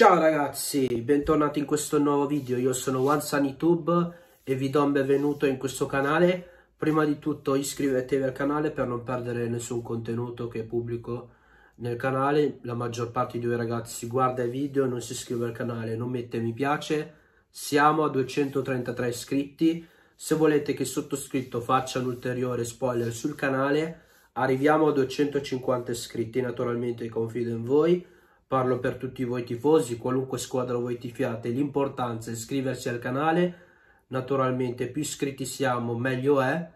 Ciao ragazzi, bentornati in questo nuovo video, io sono OneSunnyTube e vi do un benvenuto in questo canale. Prima di tutto iscrivetevi al canale per non perdere nessun contenuto che pubblico nel canale. La maggior parte di voi ragazzi guarda i video e non si iscrive al canale, non mette mi piace. Siamo a 233 iscritti, se volete che il sottoscritto faccia un ulteriore spoiler sul canale, arriviamo a 250 iscritti, naturalmente confido in voi parlo per tutti voi tifosi, qualunque squadra voi tifiate, l'importanza è iscriversi al canale, naturalmente più iscritti siamo meglio è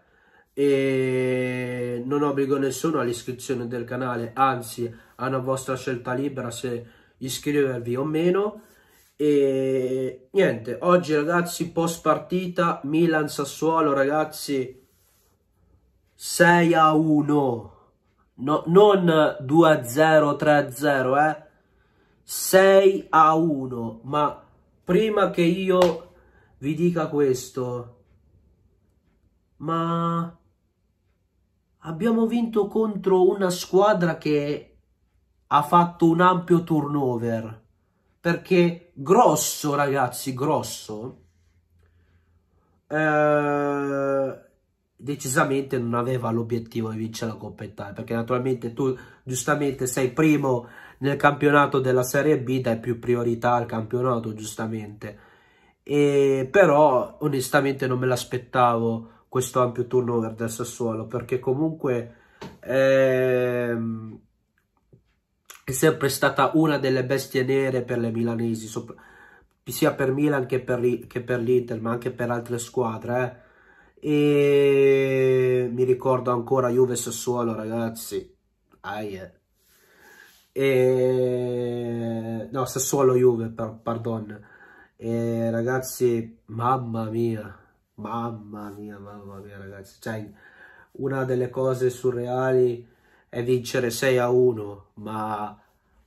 e non obbligo nessuno all'iscrizione del canale, anzi è una vostra scelta libera se iscrivervi o meno e niente, oggi ragazzi post partita Milan-Sassuolo ragazzi 6 a 1 no, non 2 a 0 3 a 0 eh 6 a 1, ma prima che io vi dica questo, ma abbiamo vinto contro una squadra che ha fatto un ampio turnover, perché grosso ragazzi, grosso, eh, decisamente non aveva l'obiettivo di vincere la Coppa Italia perché naturalmente tu giustamente sei primo nel campionato della Serie B dai più priorità al campionato giustamente e però onestamente non me l'aspettavo questo ampio turnover del Sassuolo perché comunque ehm, è sempre stata una delle bestie nere per le milanesi sia per Milan che per, per l'Inter ma anche per altre squadre eh e mi ricordo ancora Juve Sassuolo ragazzi aia e... no Sassuolo Juve par pardon e ragazzi mamma mia mamma mia mamma mia ragazzi cioè una delle cose surreali è vincere 6 a 1 ma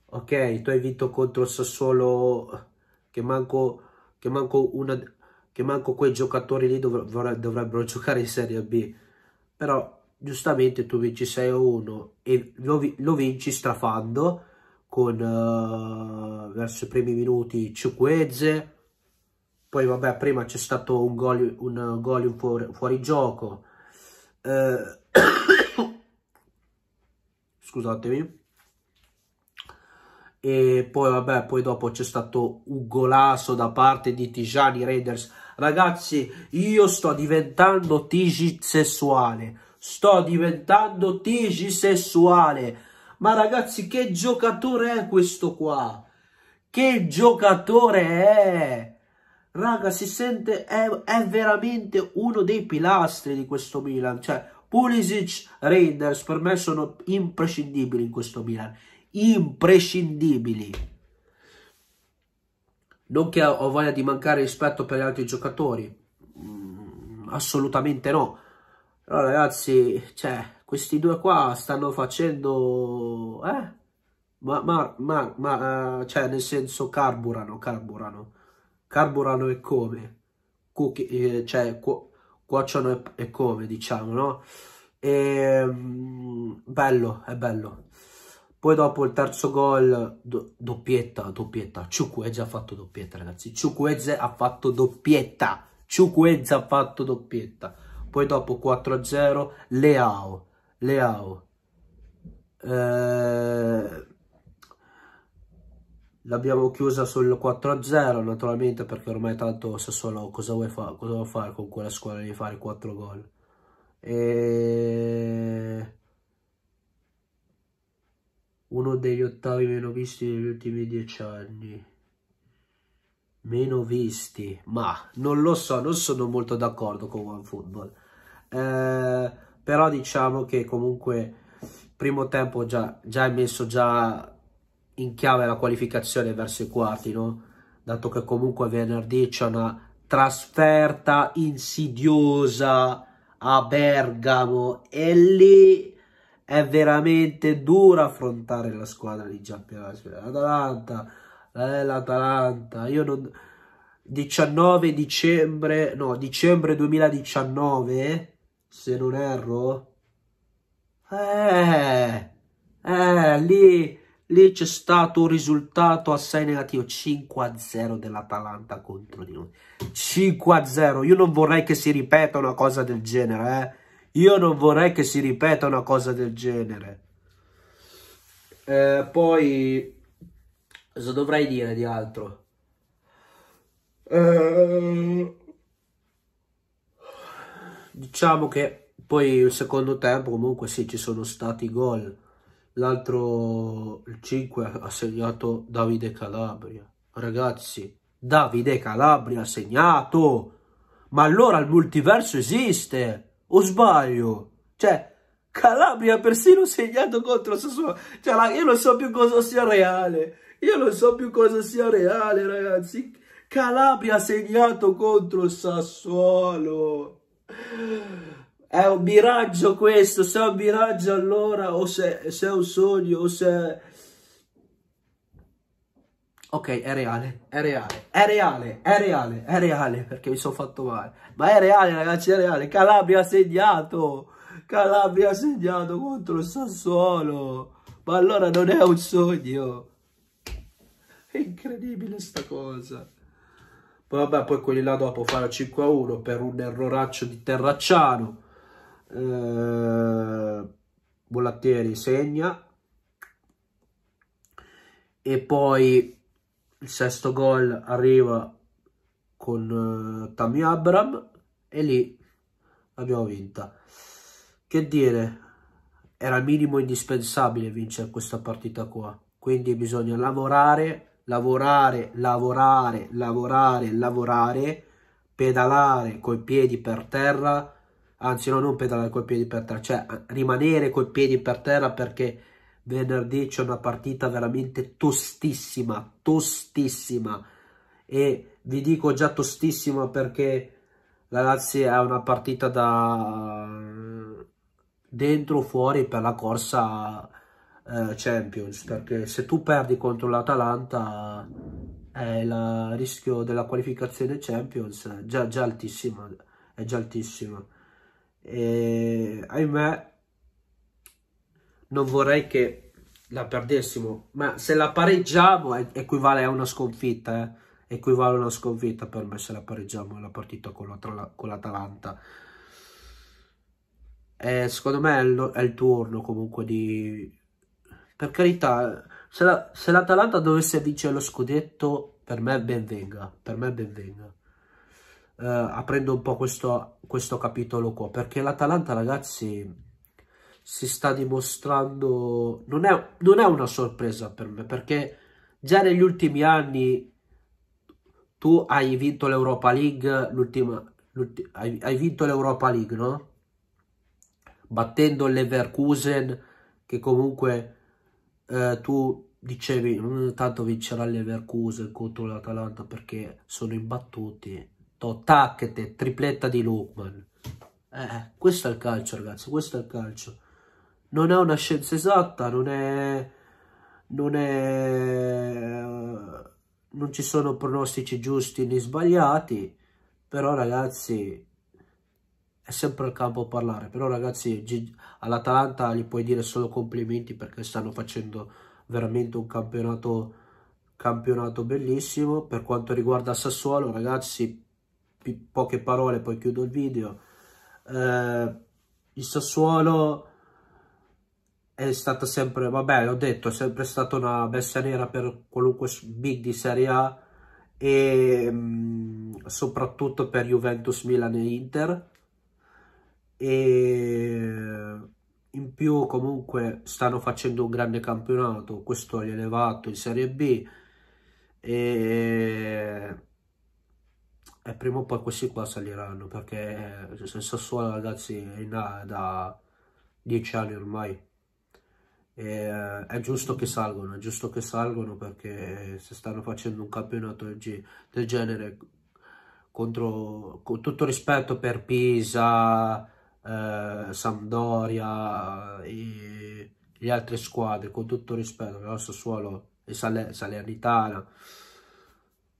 ok tu hai vinto contro Sassuolo che manco che manco una che manco quei giocatori lì dovre dovrebbero giocare in Serie B. Però giustamente tu vinci 6-1 e lo, vi lo, vinci strafando con uh, verso i primi minuti Ciuquezze. Poi vabbè, prima c'è stato un gol, un gol fuori, fuori gioco. Uh, scusatemi. E poi vabbè, poi dopo c'è stato un golasso da parte di Tijani Raiders Ragazzi, io sto diventando tigisessuale. Sto diventando tigisessuale. Ma ragazzi, che giocatore è questo qua? Che giocatore è? Raga, si sente, è, è veramente uno dei pilastri di questo Milan. Cioè, Pulisic, Reinders per me sono imprescindibili in questo Milan. Imprescindibili. Non che ho voglia di mancare rispetto per gli altri giocatori, mm, assolutamente no. Però ragazzi, cioè, questi due qua stanno facendo... Eh? Ma, ma, ma, ma eh, cioè, nel senso, carburano, carburano. Carburano e come? Cucchi, eh, cioè, cu cuociono e, come, diciamo, no? E, ehm, bello, è bello. Poi dopo il terzo gol, do, doppietta, doppietta. Ciucuezza ha fatto doppietta, ragazzi. Ciucuezza ha fatto doppietta. Ciucuezza ha fatto doppietta. Poi dopo 4-0, Leao. Leao. Eh, L'abbiamo chiusa sul 4-0, naturalmente, perché ormai tanto Sassuolo cosa vuoi, fa cosa vuoi fare con quella squadra di fare 4 gol. E uno degli ottavi meno visti negli ultimi dieci anni. Meno visti, ma non lo so, non sono molto d'accordo con OneFootball. Eh, però diciamo che comunque primo tempo già, già è messo già in chiave la qualificazione verso i quarti, no? Dato che comunque venerdì c'è una trasferta insidiosa a Bergamo e lì è veramente dura affrontare la squadra di campionato. L'Atalanta, eh, l'Atalanta, io non... 19 dicembre, no, dicembre 2019, se non erro. Eh, eh lì, lì c'è stato un risultato assai negativo, 5-0 dell'Atalanta contro di noi. 5-0, io non vorrei che si ripeta una cosa del genere, eh. Io non vorrei che si ripeta una cosa del genere. Eh, poi, cosa dovrei dire di altro? Eh, diciamo che poi il secondo tempo comunque sì, ci sono stati gol. L'altro, il 5, ha segnato Davide Calabria. Ragazzi, Davide Calabria ha segnato! Ma allora il multiverso esiste! O sbaglio? Cioè, Calabria ha persino segnato contro Sassuolo. Cioè, la, io non so più cosa sia reale. Io non so più cosa sia reale, ragazzi. Calabria ha segnato contro Sassuolo. È un miraggio questo, se è un miraggio allora, o se, se è un sogno, o se È... Ok, è reale, è reale, è reale, è reale, è reale, perché mi sono fatto male. Ma è reale, ragazzi, è reale. Calabria ha segnato, Calabria ha segnato contro il Sassuolo. Ma allora non è un sogno. È incredibile sta cosa. Vabbè, poi quelli là dopo farà 5-1 per un erroraccio di Terracciano. Eh, Bollattieri segna. E poi il sesto gol arriva con eh, Tammy Abram e lì abbiamo vinta. Che dire, era minimo indispensabile vincere questa partita qua, quindi bisogna lavorare, lavorare, lavorare, lavorare, lavorare, pedalare coi piedi per terra, anzi no, non pedalare coi piedi per terra, cioè rimanere coi piedi per terra perché venerdì c'è una partita veramente tostissima, tostissima e vi dico già tostissima perché la Lazio è una partita da dentro o fuori per la corsa eh, Champions perché se tu perdi contro l'Atalanta eh, il rischio della qualificazione Champions è già, già altissima è già altissima e ahimè non vorrei che la perdessimo, ma se la pareggiamo equivale a una sconfitta, eh? equivale a una sconfitta per me se la pareggiamo la partita con, l'Atalanta. E eh, secondo me è il, è il, turno comunque di... Per carità, se, la, l'Atalanta dovesse vincere lo scudetto, per me ben venga, per me ben venga. Eh, aprendo un po' questo, questo capitolo qua, perché l'Atalanta ragazzi si sta dimostrando... Non è, non è una sorpresa per me, perché già negli ultimi anni tu hai vinto l'Europa League, l'ultima, hai, hai, vinto l'Europa League, no? Battendo l'Everkusen, che comunque eh, tu dicevi, mm, tanto vincerà l'Everkusen contro l'Atalanta perché sono imbattuti. To, tacchete, tripletta di Lukman. Eh, questo è il calcio, ragazzi, questo è il calcio non è una scienza esatta, non è... non è... non ci sono pronostici giusti né sbagliati, però ragazzi è sempre il campo a parlare, però ragazzi all'Atalanta gli puoi dire solo complimenti perché stanno facendo veramente un campionato, campionato bellissimo, per quanto riguarda Sassuolo ragazzi poche parole poi chiudo il video, eh, il Sassuolo è stata sempre, vabbè, l'ho detto, è sempre stata una bestia nera per qualunque big di Serie A e mh, mm, soprattutto per Juventus, Milan e Inter. E in più comunque stanno facendo un grande campionato, questo è elevato in Serie B e, e prima o poi questi qua saliranno perché il eh, Sassuolo ragazzi è in da dieci anni ormai. E eh, è giusto che salgono, è giusto che salgono perché se stanno facendo un campionato del genere contro, con tutto rispetto per Pisa, eh, Sampdoria e eh, le altre squadre, con tutto rispetto, però Sassuolo e Saler Salernitana,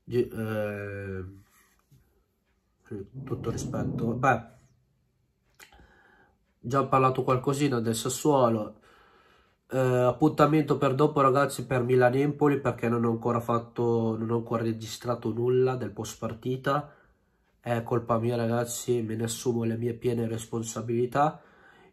eh, tutto rispetto, beh, già parlato qualcosina del Sassuolo, eh, appuntamento per dopo ragazzi per Milan-Empoli perché non ho ancora fatto, non ho ancora registrato nulla del post partita. È colpa mia ragazzi, me ne assumo le mie piene responsabilità.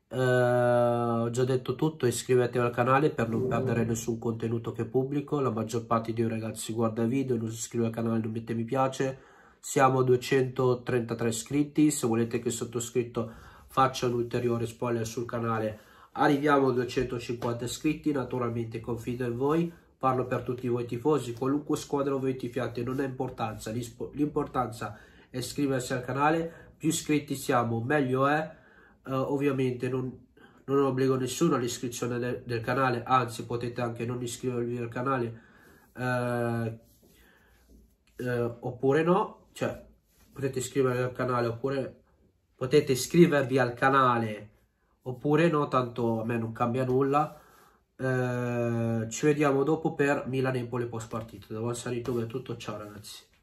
Eh, ho già detto tutto, iscrivetevi al canale per non perdere nessun contenuto che pubblico. La maggior parte di voi ragazzi guarda i video, non si iscrive al canale, non mette mi piace. Siamo a 233 iscritti, se volete che il sottoscritto faccia un ulteriore spoiler sul canale Arriviamo a 250 iscritti, naturalmente confido in voi, parlo per tutti voi tifosi, qualunque squadra voi tifiate, non ha importanza, l'importanza è iscriversi al canale, più iscritti siamo meglio è, uh, ovviamente non, non, obbligo nessuno all'iscrizione de del canale, anzi potete anche non iscrivervi al canale uh, uh, oppure no, cioè potete iscrivervi al canale oppure potete iscrivervi al canale oppure no, tanto a me non cambia nulla. Eh, ci vediamo dopo per Milan-Empoli post partita. Da buon saluto per tutto, ciao ragazzi.